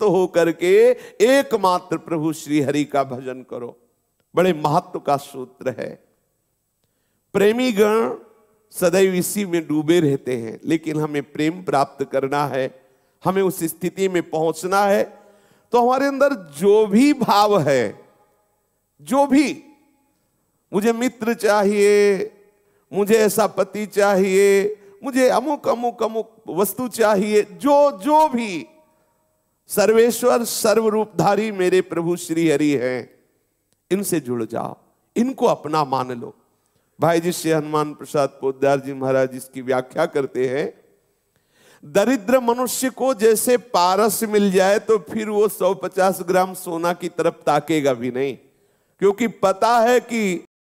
तो होकर के एकमात्र प्रभु श्री हरि का भजन करो बड़े महत्व का सूत्र है प्रेमी गण सदैव इसी में डूबे रहते हैं लेकिन हमें प्रेम प्राप्त करना है हमें उस स्थिति में पहुंचना है तो हमारे अंदर जो भी भाव है जो भी मुझे मित्र चाहिए मुझे ऐसा पति चाहिए मुझे अमुक अमुक अमुक वस्तु चाहिए जो जो भी सर्वेश्वर सर्वरूपधारी मेरे प्रभु श्री हरि हैं इनसे जुड़ जाओ इनको अपना मान लो भाई जी श्री हनुमान प्रसाद पोदार जी महाराज इसकी व्याख्या करते हैं दरिद्र मनुष्य को जैसे पारस मिल जाए तो फिर वो 150 ग्राम सोना की तरफ ताकेगा भी नहीं क्योंकि पता है कि